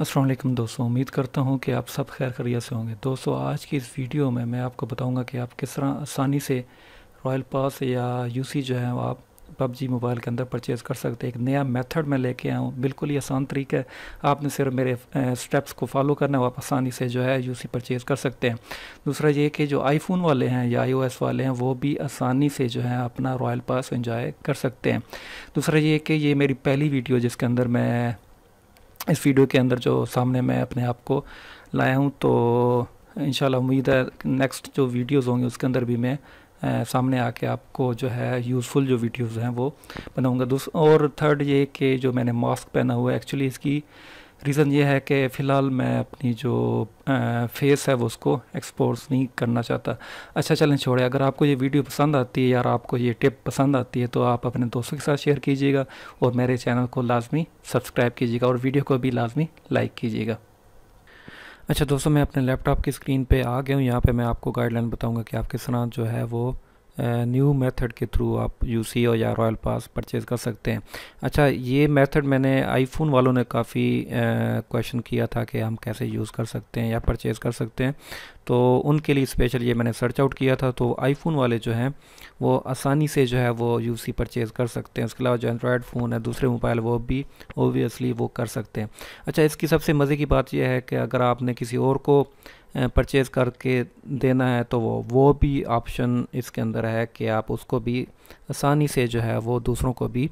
असलम दोस्तों उम्मीद करता हूँ कि आप सब खैर खरिया से होंगे दोस्तों आज की इस वीडियो में मैं आपको बताऊँगा कि आप किस तरह आसानी से रॉयल पास या यूसी जो है आप पबजी मोबाइल के अंदर परचेज़ कर सकते हैं एक नया मेथड मैं लेके आया हूँ बिल्कुल ही आसान तरीका है आपने सिर्फ मेरे स्टेप्स को फॉलो करना है आप आसानी से जो है यूसी परचेज़ कर सकते हैं दूसरा ये कि जो आईफोन वाले हैं या आई वाले हैं वो भी आसानी से जो है अपना रॉयल पास इंजॉय कर सकते हैं दूसरा ये कि ये मेरी पहली वीडियो जिसके अंदर मैं इस वीडियो के अंदर जो सामने मैं अपने आप को लाया हूँ तो इन उम्मीद है नेक्स्ट जो वीडियोज़ होंगे उसके अंदर भी मैं आ, सामने आके आपको जो है यूज़फुल जो वीडियोज़ हैं वो बनाऊँगा दूसरा और थर्ड ये कि जो मैंने मास्क पहना हुआ है एक्चुअली इसकी रीज़न ये है कि फ़िलहाल मैं अपनी जो फेस है वो उसको एक्सपोर्स नहीं करना चाहता अच्छा चलें छोड़े अगर आपको ये वीडियो पसंद आती है या आपको ये टिप पसंद आती है तो आप अपने दोस्तों के साथ शेयर कीजिएगा और मेरे चैनल को लाजमी सब्सक्राइब कीजिएगा और वीडियो को भी लाजमी लाइक कीजिएगा अच्छा दोस्तों मैं अपने लैपटॉप की स्क्रीन पे आ गया हूँ यहाँ पे मैं आपको गाइडलाइन बताऊँगा कि आप किस तरह जो है वो न्यू मेथड के थ्रू आप और या रॉयल पास परचेज़ कर सकते हैं अच्छा ये मेथड मैंने आईफोन वालों ने काफ़ी क्वेश्चन किया था कि हम कैसे यूज़ कर सकते हैं या परचेज़ कर सकते हैं तो उनके लिए स्पेशल ये मैंने सर्च आउट किया था तो आईफोन वाले जो हैं वो आसानी से जो है वो यू सी परचेज़ कर सकते हैं उसके अलावा जो एंड्रॉयड फ़ोन है दूसरे मोबाइल वो भी ओबियसली वो कर सकते हैं अच्छा इसकी सबसे मज़े की बात यह है कि अगर आपने किसी और को परचेज़ करके देना है तो वो वो भी ऑप्शन इसके अंदर है कि आप उसको भी आसानी से जो है वो दूसरों को भी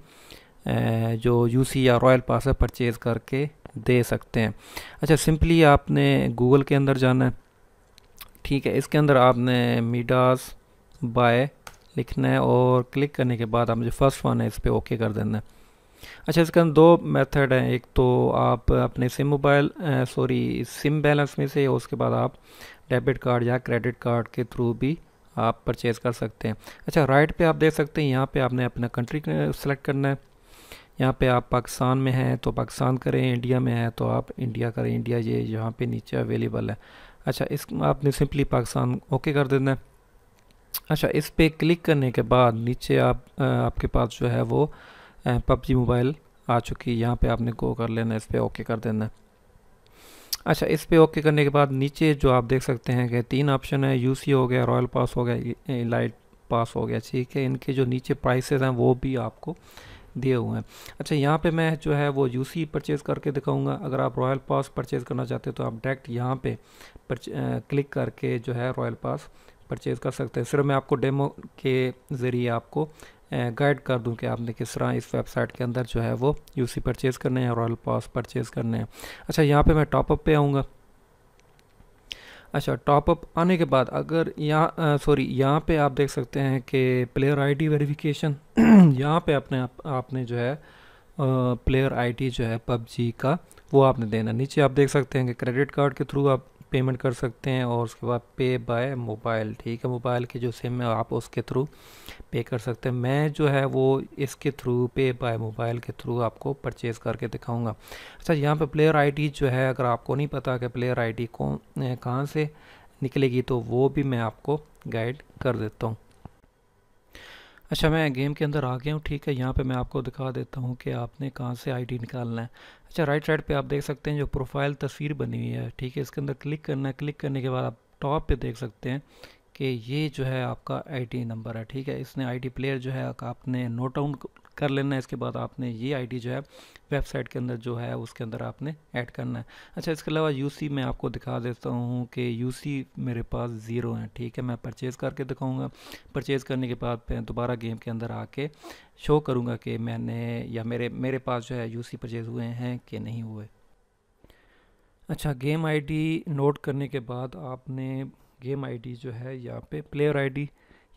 जो यूसी या रॉयल पास है परचेज़ करके दे सकते हैं अच्छा सिंपली आपने गूगल के अंदर जाना है ठीक है इसके अंदर आपने मीडास बाय लिखना है और क्लिक करने के बाद आप मुझे फर्स्ट वन है इस पर ओके कर देना है अच्छा इसके अंदर दो मेथड हैं एक तो आप अपने SIM mobile sorry SIM balance में से उसके बाद आप डेबिट कार्ड या क्रेडिट कार्ड के थ्रू भी आप परचेज़ कर सकते हैं अच्छा राइट पे आप देख सकते हैं यहाँ पे आपने अपना कंट्री सेलेक्ट करना है यहाँ पे आप पाकिस्तान में हैं तो पाकिस्तान करें इंडिया में हैं तो आप इंडिया करें इंडिया ये यहाँ पर नीचे अवेलेबल है अच्छा इस आपने सिंपली पाकिस्तान ओके कर देना है अच्छा इस पर क्लिक करने के बाद नीचे आप आपके पास जो है वो पबजी मोबाइल आ चुकी है यहाँ पे आपने गो कर लेना इस पर ओके कर देना अच्छा इस पर ओके करने के बाद नीचे जो आप देख सकते हैं कि तीन ऑप्शन है यूसी हो गया रॉयल पास हो गया लाइट पास हो गया ठीक है इनके जो नीचे प्राइसेस हैं वो भी आपको दिए हुए हैं अच्छा यहाँ पे मैं जो है वो यूसी परचेज़ करके दिखाऊंगा अगर आप रॉयल पास परचेज़ करना चाहते हो तो आप डायरेक्ट यहाँ पे क्लिक करके जो है रॉयल पास परचेज़ कर सकते हैं सिर्फ मैं आपको डेमो के ज़रिए आपको गाइड कर दूं कि आपने किस तरह इस वेबसाइट के अंदर जो है वो यूसी परचेज़ करने हैं रॉयल पास परचेज़ करने हैं अच्छा यहाँ पे मैं टॉपअप पे आऊँगा अच्छा टॉपअप आने के बाद अगर यहाँ सॉरी यहाँ पे आप देख सकते हैं कि प्लेयर आईडी वेरिफिकेशन यहाँ पे अपने आप, आपने जो है प्लेयर आई जो है पबजी का वो आपने देना नीचे आप देख सकते हैं कि क्रेडिट कार्ड के थ्रू आप पेमेंट कर सकते हैं और उसके बाद पे बाय मोबाइल ठीक है मोबाइल की जो सिम है आप उसके थ्रू पे कर सकते हैं मैं जो है वो इसके थ्रू पे बाय मोबाइल के थ्रू आपको परचेज़ करके दिखाऊंगा अच्छा यहाँ पे प्लेयर आईडी जो है अगर आपको नहीं पता कि प्लेयर आईडी कौन कहाँ से निकलेगी तो वो भी मैं आपको गाइड कर देता हूँ अच्छा मैं गेम के अंदर आ गया हूँ ठीक है यहाँ पे मैं आपको दिखा देता हूँ कि आपने कहाँ से आईडी निकालना है अच्छा राइट साइड पे आप देख सकते हैं जो प्रोफाइल तस्वीर बनी हुई है ठीक है इसके अंदर क्लिक करना है क्लिक करने के बाद आप टॉप पे देख सकते हैं कि ये जो है आपका आईडी नंबर है ठीक है इसने आईडी प्लेयर जो है आपने नोट डाउन कर लेना है इसके बाद आपने ये आईडी जो है वेबसाइट के अंदर जो है उसके अंदर आपने ऐड करना है अच्छा इसके अलावा यूसी मैं आपको दिखा देता हूँ कि यूसी मेरे पास ज़ीरो है ठीक है मैं परचेज़ करके दिखाऊँगा परचेज़ करने के बाद मैं दोबारा गेम के अंदर आके शो करूँगा कि मैंने या मेरे मेरे पास जो है यू परचेज़ हुए हैं कि नहीं हुए अच्छा गेम आई नोट करने के बाद आपने गेम आई जो है यहाँ पर प्लेयर डी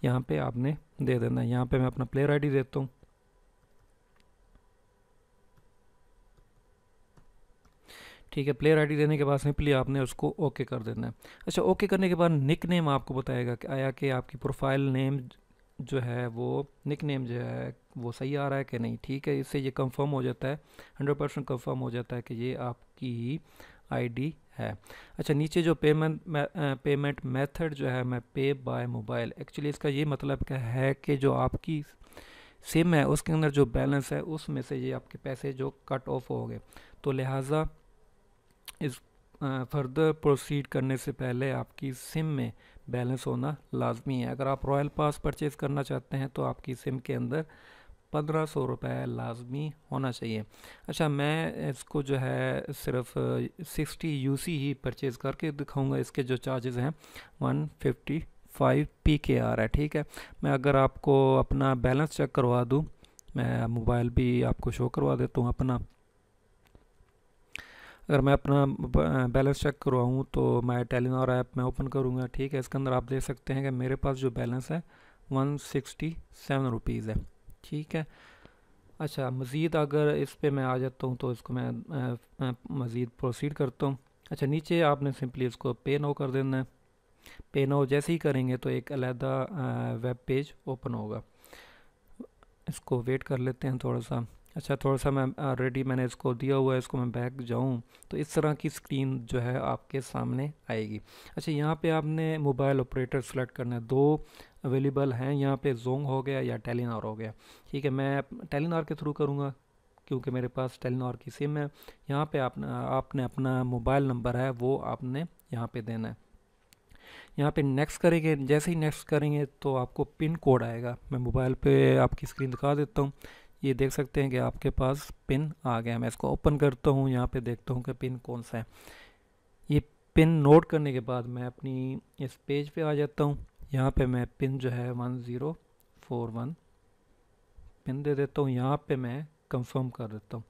यहाँ पे आपने दे देना है यहाँ पे मैं अपना प्लेयर आईडी देता हूँ ठीक है प्लेयर आईडी देने के बाद सिंपली आपने उसको ओके कर देना है अच्छा ओके करने के बाद निक नेम आपको बताएगा कि आया कि आपकी प्रोफाइल नेम जो है वो निक नेम जो है वो सही आ रहा है कि नहीं ठीक है इससे ये कंफर्म हो जाता है हंड्रेड परसेंट कन्फर्म हो जाता है कि ये आपकी ही आईडी है अच्छा नीचे जो पेमेंट पेमेंट मेथड जो है मैं पे बाय मोबाइल एक्चुअली इसका ये मतलब क्या है कि जो आपकी सिम है उसके अंदर जो बैलेंस है उसमें से ये आपके पैसे जो कट ऑफ हो गए तो लिहाजा इस फर्दर प्रोसीड करने से पहले आपकी सिम में बैलेंस होना लाजमी है अगर आप रॉयल पास परचेज़ करना चाहते हैं तो आपकी सिम के अंदर पंद्रह सौ रुपये लाजमी होना चाहिए अच्छा मैं इसको जो है सिर्फ सिक्सटी सी ही परचेज़ करके दिखाऊंगा इसके जो चार्जेज़ हैं one fifty five P K R है ठीक है मैं अगर आपको अपना बैलेंस चेक करवा दूँ मैं मोबाइल भी आपको शो करवा देता हूँ अपना अगर मैं अपना बैलेंस चेक करवाऊँ तो मैं टेलीनॉर ऐप में ओपन करूँगा ठीक है इसके अंदर आप देख सकते हैं कि मेरे पास जो बैलेंस है वन सिक्सटी सेवन रुपीज़ है ठीक है अच्छा मज़ीद अगर इस पर मैं आ जाता हूँ तो इसको मैं मज़ीद प्रोसीड करता हूँ अच्छा नीचे आपने सिंपली इसको पे नो कर देना है पे नो जैसे ही करेंगे तो एक अलहदा वेब पेज ओपन होगा इसको वेट कर लेते हैं थोड़ा सा अच्छा थोड़ा सा मैं ऑलरेडी मैंने इसको दिया हुआ है इसको मैं बैक जाऊँ तो इस तरह की स्क्रीन जो है आपके सामने आएगी अच्छा यहाँ पे आपने मोबाइल ऑपरेटर सेलेक्ट करना है दो अवेलेबल हैं यहाँ पे जोंग हो गया या टेलीनार हो गया ठीक है मैं टेलीनार के थ्रू करूँगा क्योंकि मेरे पास टेलीनार की सिम है यहाँ पर आपने आपने अपना मोबाइल नंबर है वो आपने यहाँ पर देना है यहाँ पे नेक्स्ट करेंगे जैसे ही नेक्स्ट करेंगे तो आपको पिन कोड आएगा मैं मोबाइल पे आपकी स्क्रीन दिखा देता हूँ ये देख सकते हैं कि आपके पास पिन आ गया मैं इसको ओपन करता हूँ यहाँ पे देखता हूँ कि पिन कौन सा है ये पिन नोट करने के बाद मैं अपनी इस पेज पे आ जाता हूँ यहाँ पे मैं पिन जो है one zero four one pin दे देता हूँ यहाँ पे मैं कंफर्म कर देता हूँ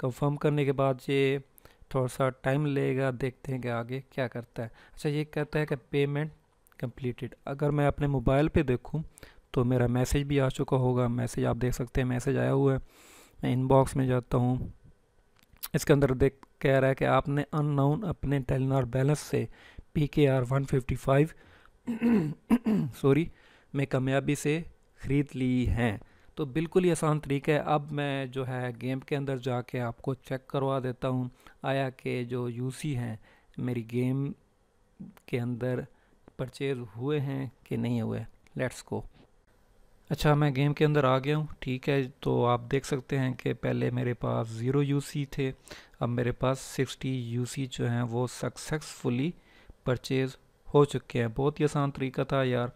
कंफर्म करने के बाद ये थोड़ा सा टाइम लेगा देखते हैं कि आगे क्या करता है अच्छा ये कहता है कि पेमेंट कम्प्लीटेड अगर मैं अपने मोबाइल पर देखूँ तो मेरा मैसेज भी आ चुका होगा मैसेज आप देख सकते हैं मैसेज आया हुआ है मैं इनबॉक्स में जाता हूँ इसके अंदर देख कह रहा है कि आपने अननाउन अपने टेलीनार बैलेंस से P K R one fifty five sorry में कामयाबी से ख़रीद ली हैं तो बिल्कुल ही आसान तरीका है अब मैं जो है गेम के अंदर जाके आपको चेक करवा देता हूँ आया कि जो यूसी हैं मेरी गेम के अंदर परचेज हुए हैं कि नहीं हुए लेट्स गो अच्छा मैं गेम के अंदर आ गया हूँ ठीक है तो आप देख सकते हैं कि पहले मेरे पास ज़ीरो यूसी थे अब मेरे पास सिक्सटी यूसी जो हैं वो सक्सेसफुली परचेज़ हो चुके हैं बहुत ही आसान तरीका था यार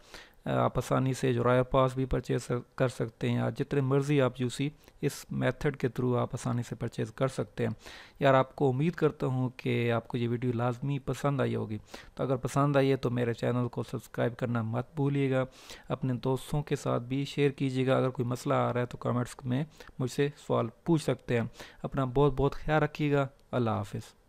आप आसानी से जो पास भी परचेज कर सकते हैं या जितने मर्ज़ी आप यूसी इस मेथड के थ्रू आप आसानी से परचेज़ कर सकते हैं यार आपको उम्मीद करता हूँ कि आपको ये वीडियो लाजमी पसंद आई होगी तो अगर पसंद आई है तो मेरे चैनल को सब्सक्राइब करना मत भूलिएगा अपने दोस्तों के साथ भी शेयर कीजिएगा अगर कोई मसला आ रहा है तो कमेंट्स में मुझसे सवाल पूछ सकते हैं अपना बहुत बहुत ख्याल रखिएगा अल्लाह हाफिज़